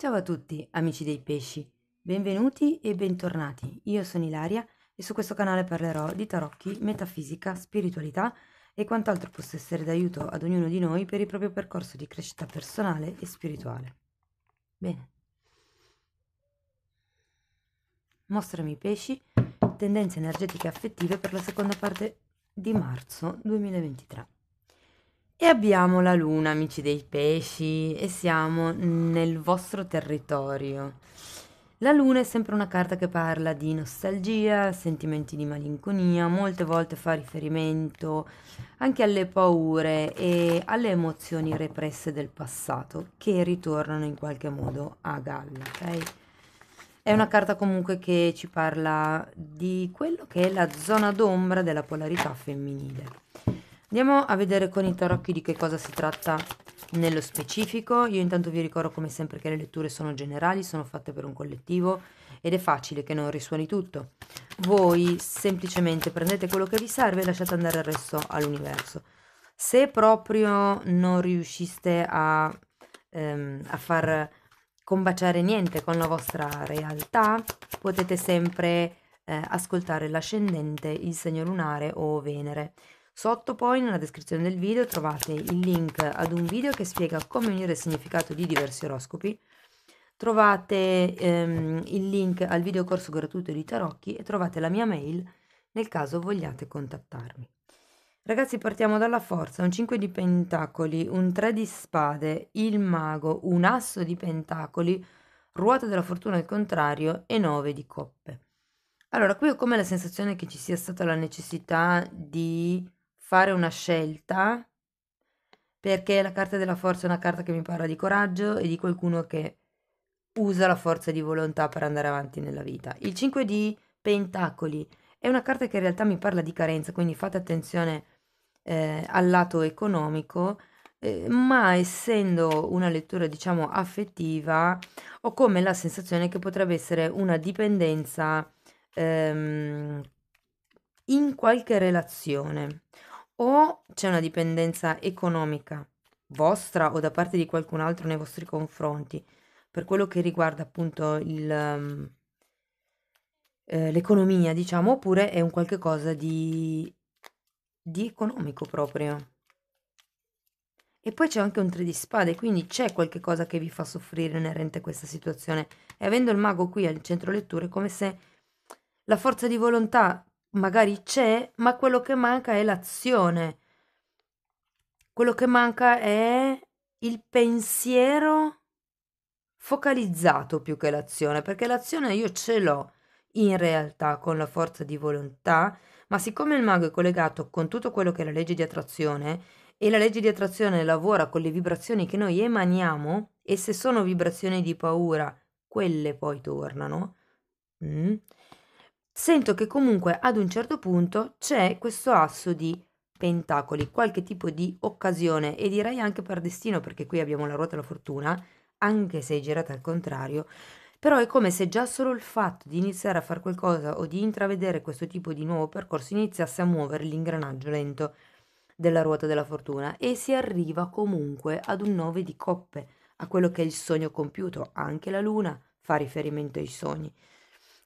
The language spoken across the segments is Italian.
Ciao a tutti amici dei pesci, benvenuti e bentornati. Io sono Ilaria e su questo canale parlerò di tarocchi, metafisica, spiritualità e quant'altro possa essere d'aiuto ad ognuno di noi per il proprio percorso di crescita personale e spirituale. Bene. Mostrami i pesci, tendenze energetiche affettive per la seconda parte di marzo 2023. E abbiamo la luna, amici dei pesci, e siamo nel vostro territorio. La luna è sempre una carta che parla di nostalgia, sentimenti di malinconia, molte volte fa riferimento anche alle paure e alle emozioni represse del passato che ritornano in qualche modo a galla, okay? È una carta comunque che ci parla di quello che è la zona d'ombra della polarità femminile. Andiamo a vedere con i tarocchi di che cosa si tratta nello specifico. Io intanto vi ricordo come sempre che le letture sono generali, sono fatte per un collettivo ed è facile che non risuoni tutto. Voi semplicemente prendete quello che vi serve e lasciate andare il resto all'universo. Se proprio non riusciste a, ehm, a far combaciare niente con la vostra realtà, potete sempre eh, ascoltare l'ascendente, il segno lunare o Venere. Sotto poi nella descrizione del video trovate il link ad un video che spiega come unire il significato di diversi oroscopi, trovate ehm, il link al video corso gratuito di Tarocchi e trovate la mia mail nel caso vogliate contattarmi. Ragazzi partiamo dalla forza, un 5 di pentacoli, un 3 di spade, il mago, un asso di pentacoli, ruota della fortuna al contrario e 9 di coppe. Allora qui ho come la sensazione che ci sia stata la necessità di fare una scelta perché la carta della forza è una carta che mi parla di coraggio e di qualcuno che usa la forza di volontà per andare avanti nella vita. Il 5 di Pentacoli è una carta che in realtà mi parla di carenza, quindi fate attenzione eh, al lato economico, eh, ma essendo una lettura diciamo affettiva ho come la sensazione che potrebbe essere una dipendenza ehm, in qualche relazione o c'è una dipendenza economica vostra o da parte di qualcun altro nei vostri confronti per quello che riguarda appunto il, um, eh, l'economia, diciamo, oppure è un qualche cosa di, di economico proprio. E poi c'è anche un tre di spade, quindi c'è qualche cosa che vi fa soffrire inerente a questa situazione. E avendo il mago qui al centro letture, è come se la forza di volontà magari c'è, ma quello che manca è l'azione. Quello che manca è il pensiero focalizzato più che l'azione, perché l'azione io ce l'ho in realtà con la forza di volontà, ma siccome il mago è collegato con tutto quello che è la legge di attrazione e la legge di attrazione lavora con le vibrazioni che noi emaniamo e se sono vibrazioni di paura, quelle poi tornano. Mm, sento che comunque ad un certo punto c'è questo asso di pentacoli, qualche tipo di occasione e direi anche per destino perché qui abbiamo la ruota della fortuna, anche se è girata al contrario, però è come se già solo il fatto di iniziare a fare qualcosa o di intravedere questo tipo di nuovo percorso iniziasse a muovere l'ingranaggio lento della ruota della fortuna e si arriva comunque ad un 9 di coppe, a quello che è il sogno compiuto, anche la luna fa riferimento ai sogni.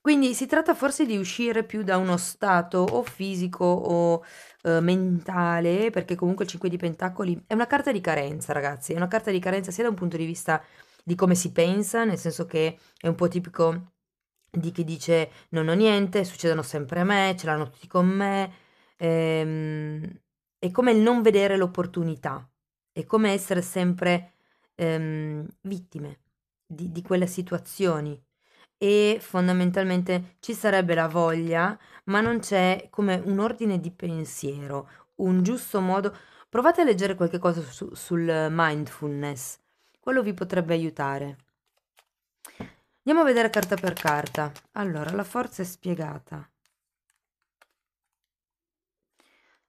Quindi si tratta forse di uscire più da uno stato o fisico o eh, mentale, perché comunque il 5 di Pentacoli è una carta di carenza, ragazzi, è una carta di carenza sia da un punto di vista di come si pensa, nel senso che è un po' tipico di chi dice non ho niente, succedono sempre a me, ce l'hanno tutti con me, ehm, è come il non vedere l'opportunità, è come essere sempre ehm, vittime di, di quelle situazioni e fondamentalmente ci sarebbe la voglia, ma non c'è come un ordine di pensiero, un giusto modo. Provate a leggere qualche cosa su, sul mindfulness, quello vi potrebbe aiutare. Andiamo a vedere carta per carta. Allora, la forza è spiegata.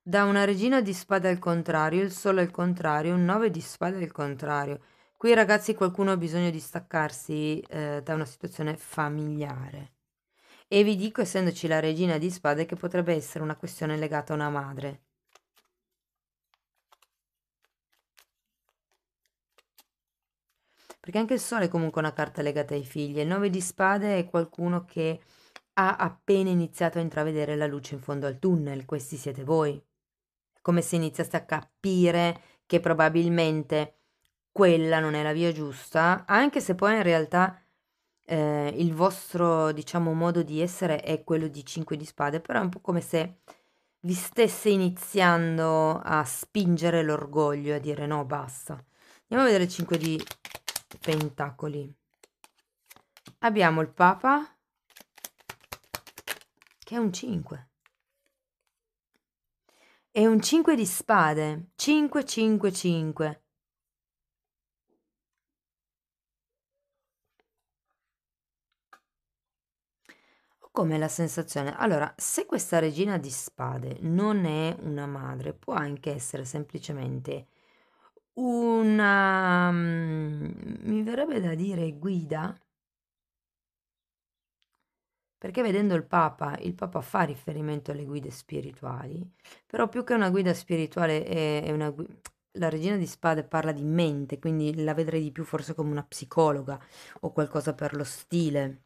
Da una regina di spada al contrario, il sole al contrario, un nove di spada al contrario. Qui ragazzi qualcuno ha bisogno di staccarsi eh, da una situazione familiare. E vi dico, essendoci la regina di spade, che potrebbe essere una questione legata a una madre. Perché anche il sole è comunque una carta legata ai figli. Il nove di spade è qualcuno che ha appena iniziato a intravedere la luce in fondo al tunnel. Questi siete voi. come se iniziaste a capire che probabilmente quella non è la via giusta, anche se poi in realtà eh, il vostro, diciamo, modo di essere è quello di 5 di spade, però è un po' come se vi stesse iniziando a spingere l'orgoglio, a dire no, basta. Andiamo a vedere 5 di pentacoli. Abbiamo il Papa, che è un 5. È un 5 di spade, 5, 5, 5 come la sensazione. Allora, se questa regina di spade non è una madre, può anche essere semplicemente una, mm, mi verrebbe da dire guida, perché vedendo il Papa, il Papa fa riferimento alle guide spirituali, però più che una guida spirituale è, è una la regina di spade parla di mente, quindi la vedrei di più forse come una psicologa o qualcosa per lo stile.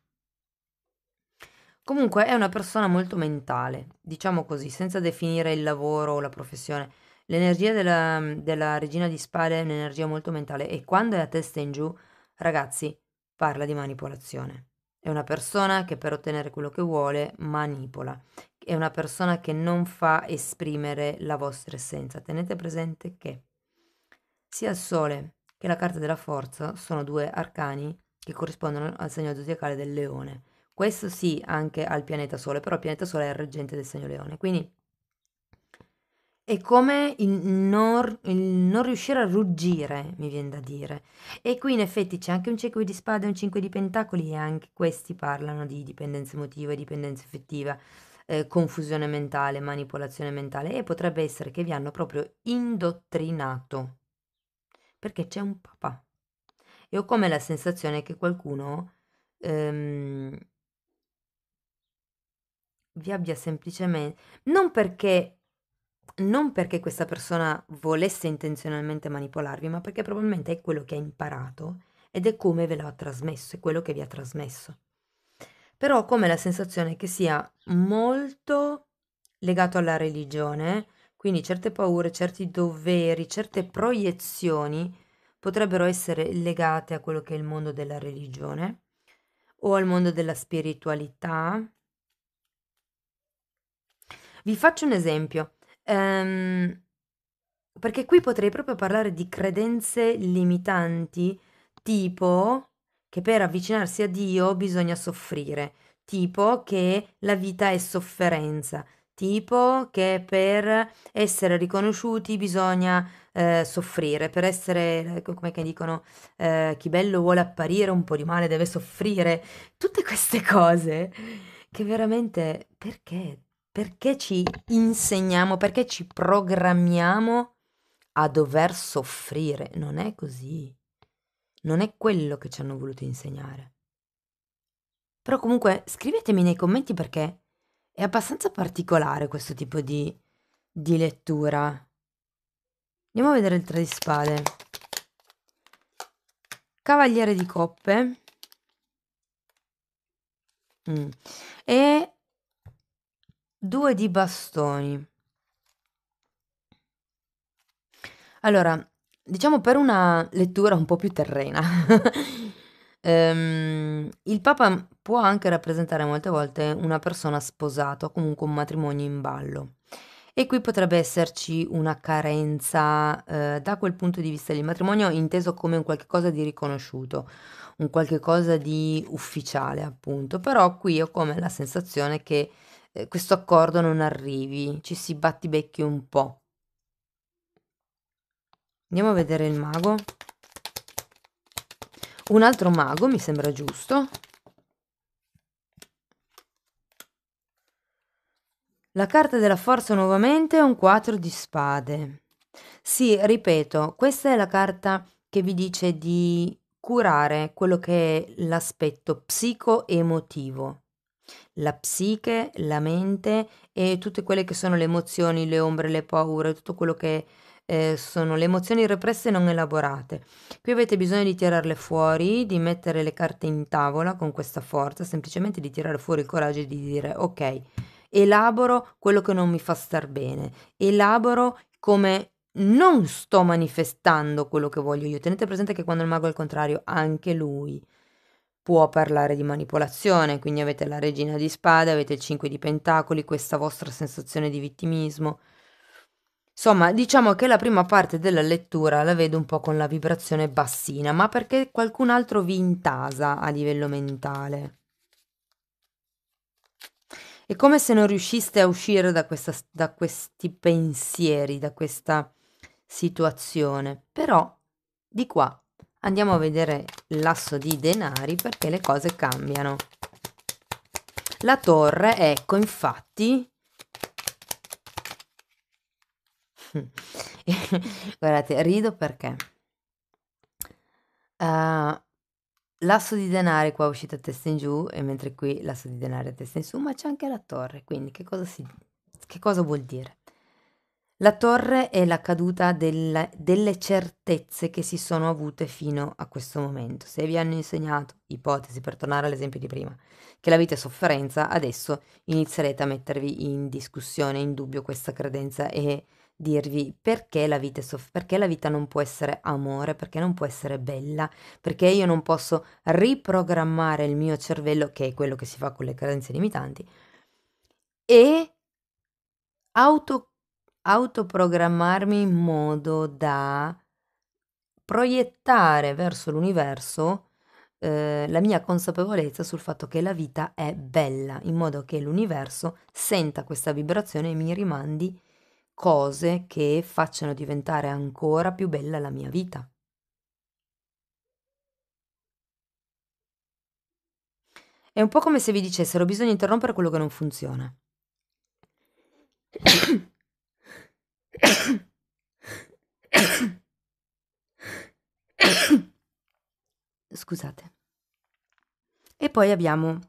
Comunque è una persona molto mentale, diciamo così, senza definire il lavoro o la professione. L'energia della, della regina di spade è un'energia molto mentale e quando è a testa in giù, ragazzi, parla di manipolazione. È una persona che per ottenere quello che vuole manipola, è una persona che non fa esprimere la vostra essenza. Tenete presente che sia il Sole che la carta della forza sono due arcani che corrispondono al segno zodiacale del leone. Questo sì anche al pianeta Sole, però il pianeta Sole è il reggente del segno leone, quindi è come il non, il non, riuscire a ruggire, mi viene da dire. E qui in effetti c'è anche un 5 di spada e un 5 di pentacoli e anche questi parlano di dipendenza emotiva dipendenza effettiva, eh, confusione mentale, manipolazione mentale e potrebbe essere che vi hanno proprio indottrinato. Perché c'è un papà. E ho come la sensazione che qualcuno ehm, vi abbia semplicemente... Non perché, non perché questa persona volesse intenzionalmente manipolarvi, ma perché probabilmente è quello che ha imparato ed è come ve lo ha trasmesso, è quello che vi ha trasmesso. Però ho come la sensazione che sia molto legato alla religione, quindi certe paure, certi doveri, certe proiezioni potrebbero essere legate a quello che è il mondo della religione o al mondo della spiritualità vi faccio un esempio, ehm, perché qui potrei proprio parlare di credenze limitanti, tipo che per avvicinarsi a Dio bisogna soffrire, tipo che la vita è sofferenza, tipo che per essere riconosciuti bisogna eh, soffrire, per essere, come dicono, eh, chi bello vuole apparire un po' di male deve soffrire, tutte queste cose che veramente perché? perché ci insegniamo, perché ci programmiamo a dover soffrire. Non è così. Non è quello che ci hanno voluto insegnare. Però comunque scrivetemi nei commenti perché è abbastanza particolare questo tipo di, di lettura. Andiamo a vedere il tre di spade. Cavaliere di coppe. Mm. E due di bastoni. Allora, diciamo per una lettura un po' più terrena, ehm, il Papa può anche rappresentare molte volte una persona sposata o comunque un matrimonio in ballo. E qui potrebbe esserci una carenza eh, da quel punto di vista lì, il matrimonio inteso come un qualche cosa di riconosciuto, un qualche cosa di ufficiale appunto, però qui ho come la sensazione che eh, questo accordo non arrivi, ci si batti becchi un po'. Andiamo a vedere il mago. Un altro mago, mi sembra giusto. La carta della forza nuovamente è un 4 di spade. Sì, ripeto, questa è la carta che vi dice di curare quello che è l'aspetto psico-emotivo la psiche, la mente e tutte quelle che sono le emozioni, le ombre, le paure, tutto quello che eh, sono le emozioni represse e non elaborate. Qui avete bisogno di tirarle fuori, di mettere le carte in tavola con questa forza, semplicemente di tirare fuori il coraggio e di dire ok, elaboro quello che non mi fa star bene, elaboro come non sto manifestando quello che voglio io. Tenete presente che quando il mago è al contrario, anche lui può parlare di manipolazione, quindi avete la regina di spade, avete il 5 di pentacoli, questa vostra sensazione di vittimismo. Insomma, diciamo che la prima parte della lettura la vedo un po' con la vibrazione bassina, ma perché qualcun altro vi intasa a livello mentale. È come se non riusciste a uscire da, questa, da questi pensieri, da questa situazione. Però di qua andiamo a vedere l'asso di denari perché le cose cambiano. La torre, ecco, infatti... Guardate, rido perché... Uh, l'asso di denari qua è uscito a testa in giù e mentre qui l'asso di denari è a testa in su, ma c'è anche la torre, quindi che cosa, si, che cosa vuol dire? La torre è la caduta del, delle certezze che si sono avute fino a questo momento. Se vi hanno insegnato, ipotesi per tornare all'esempio di prima, che la vita è sofferenza, adesso inizierete a mettervi in discussione, in dubbio questa credenza e dirvi perché la vita è soff- perché la vita non può essere amore, perché non può essere bella, perché io non posso riprogrammare il mio cervello, che è quello che si fa con le credenze limitanti, e auto autoprogrammarmi in modo da proiettare verso l'universo eh, la mia consapevolezza sul fatto che la vita è bella, in modo che l'universo senta questa vibrazione e mi rimandi cose che facciano diventare ancora più bella la mia vita. È un po' come se vi dicessero bisogna interrompere quello che non funziona. Scusate. E poi abbiamo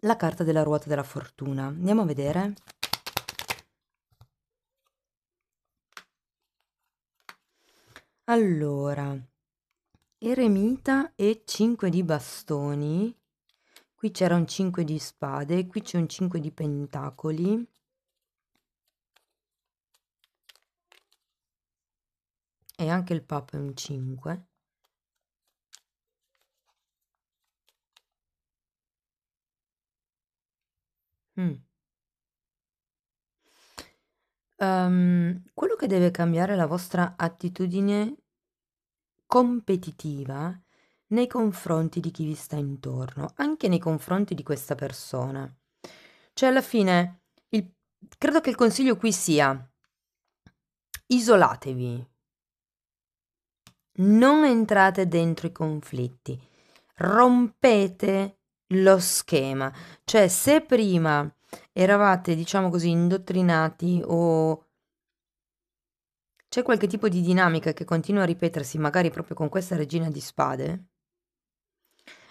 la carta della ruota della fortuna. Andiamo a vedere. Allora, eremita e 5 di bastoni. Qui c'era un 5 di spade, qui c'è un 5 di pentacoli. e anche il Papa è un 5. Mm. Um, quello che deve cambiare la vostra attitudine competitiva nei confronti di chi vi sta intorno, anche nei confronti di questa persona. Cioè, alla fine, il, credo che il consiglio qui sia isolatevi, non entrate dentro i conflitti, rompete lo schema, cioè se prima eravate, diciamo così, indottrinati o c'è qualche tipo di dinamica che continua a ripetersi, magari proprio con questa regina di spade,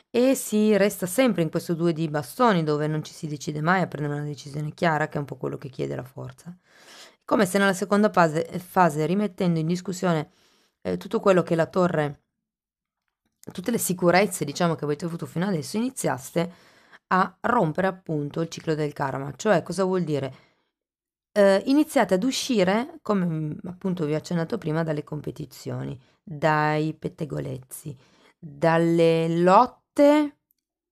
e si resta sempre in questo due di bastoni dove non ci si decide mai a prendere una decisione chiara, che è un po' quello che chiede la forza. Come se nella seconda fase, fase rimettendo in discussione eh, tutto quello che la torre, tutte le sicurezze diciamo che avete avuto fino adesso, iniziaste a rompere appunto il ciclo del karma. Cioè cosa vuol dire? Eh, iniziate ad uscire, come mm, appunto vi ho accennato prima, dalle competizioni, dai pettegolezzi, dalle lotte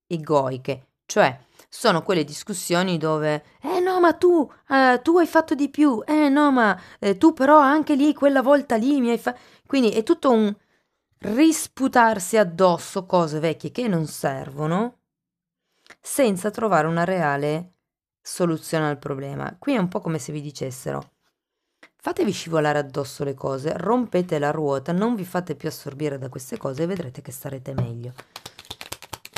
egoiche, cioè sono quelle discussioni dove, eh no, ma tu, eh, tu hai fatto di più, eh no, ma eh, tu però anche lì, quella volta lì mi hai fatto... Quindi è tutto un risputarsi addosso cose vecchie che non servono senza trovare una reale soluzione al problema. Qui è un po' come se vi dicessero fatevi scivolare addosso le cose, rompete la ruota, non vi fate più assorbire da queste cose e vedrete che starete meglio.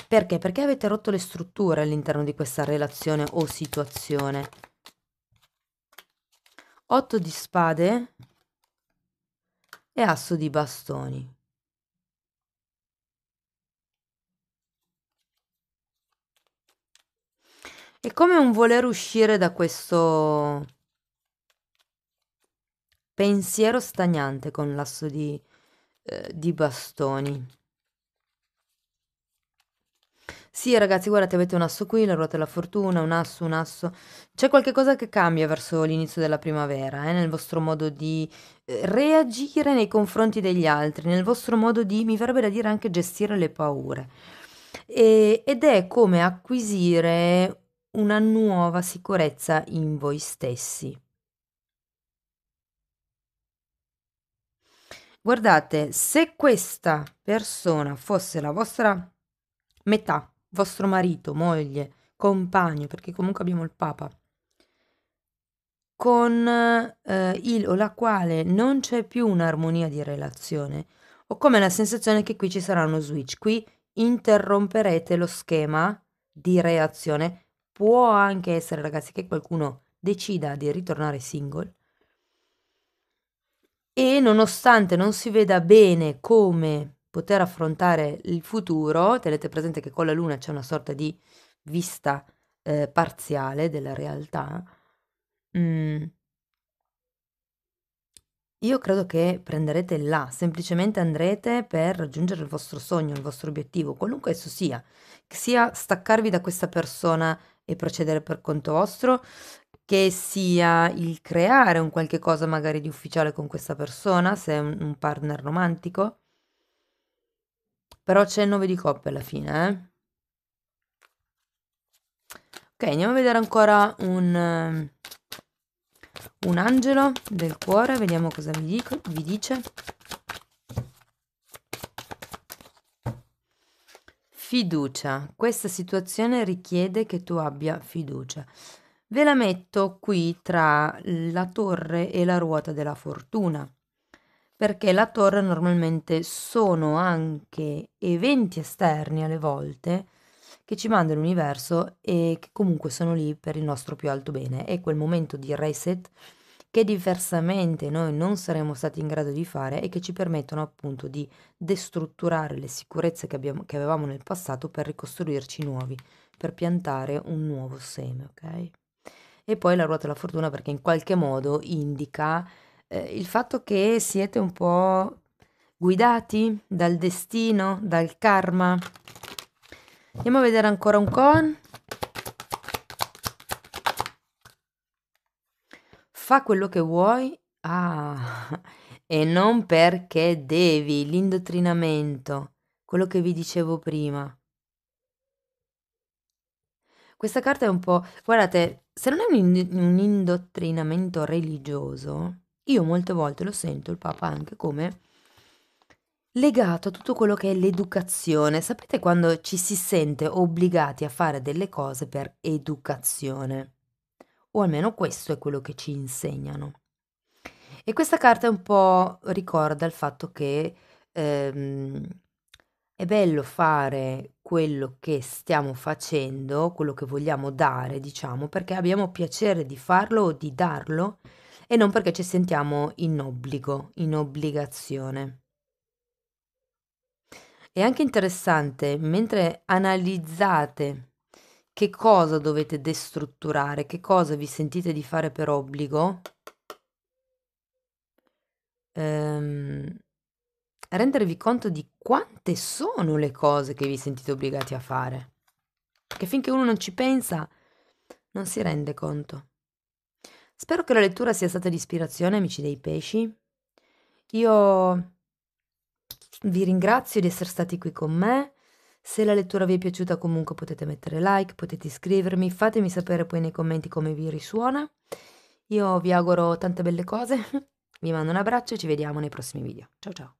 Perché? Perché avete rotto le strutture all'interno di questa relazione o situazione. 8 di spade e asso di bastoni. È come un voler uscire da questo pensiero stagnante con l'asso di, eh, di bastoni. Sì, ragazzi, guardate, avete un asso qui, la ruota della fortuna, un asso, un asso. C'è qualche cosa che cambia verso l'inizio della primavera, eh, nel vostro modo di eh, reagire nei confronti degli altri, nel vostro modo di, mi verrebbe da dire, anche gestire le paure. E, ed è come acquisire una nuova sicurezza in voi stessi. Guardate, se questa persona fosse la vostra metà, vostro marito, moglie, compagno, perché comunque abbiamo il Papa, con eh, il o la quale non c'è più un'armonia di relazione, ho come la sensazione che qui ci sarà uno switch, qui interromperete lo schema di reazione. Può anche essere, ragazzi, che qualcuno decida di ritornare single e nonostante non si veda bene come poter affrontare il futuro, tenete presente che con la luna c'è una sorta di vista eh, parziale della realtà, mm. io credo che prenderete là, semplicemente andrete per raggiungere il vostro sogno, il vostro obiettivo, qualunque esso sia, sia staccarvi da questa persona e procedere per conto vostro, che sia il creare un qualche cosa magari di ufficiale con questa persona, se è un partner romantico, però c'è 9 di coppe alla fine, eh? Ok, andiamo a vedere ancora un, ehm, un angelo del cuore. Vediamo cosa vi, dico, vi dice. Fiducia. Questa situazione richiede che tu abbia fiducia. Ve la metto qui tra la torre e la ruota della fortuna perché la torre normalmente sono anche eventi esterni alle volte che ci manda l'universo e che comunque sono lì per il nostro più alto bene. È quel momento di reset che diversamente noi non saremmo stati in grado di fare e che ci permettono appunto di destrutturare le sicurezze che, abbiamo, che avevamo nel passato per ricostruirci nuovi, per piantare un nuovo seme, ok? E poi la ruota della fortuna perché in qualche modo indica eh, il fatto che siete un po' guidati dal destino, dal karma. Andiamo a vedere ancora un con. Fa quello che vuoi. Ah, e non perché devi, l'indottrinamento, quello che vi dicevo prima. Questa carta è un po'... Guardate, se non è un, un indottrinamento religioso, io molte volte lo sento il Papa anche come legato a tutto quello che è l'educazione. Sapete quando ci si sente obbligati a fare delle cose per educazione? O almeno questo è quello che ci insegnano. E questa carta un po' ricorda il fatto che ehm, è bello fare quello che stiamo facendo, quello che vogliamo dare, diciamo, perché abbiamo piacere di farlo o di darlo, e non perché ci sentiamo in obbligo, in obbligazione. È anche interessante, mentre analizzate che cosa dovete destrutturare, che cosa vi sentite di fare per obbligo, ehm, rendervi conto di quante sono le cose che vi sentite obbligati a fare. Perché finché uno non ci pensa, non si rende conto. Spero che la lettura sia stata di ispirazione, amici dei pesci. Io vi ringrazio di essere stati qui con me. Se la lettura vi è piaciuta comunque potete mettere like, potete iscrivermi, fatemi sapere poi nei commenti come vi risuona. Io vi auguro tante belle cose, vi mando un abbraccio e ci vediamo nei prossimi video. Ciao ciao!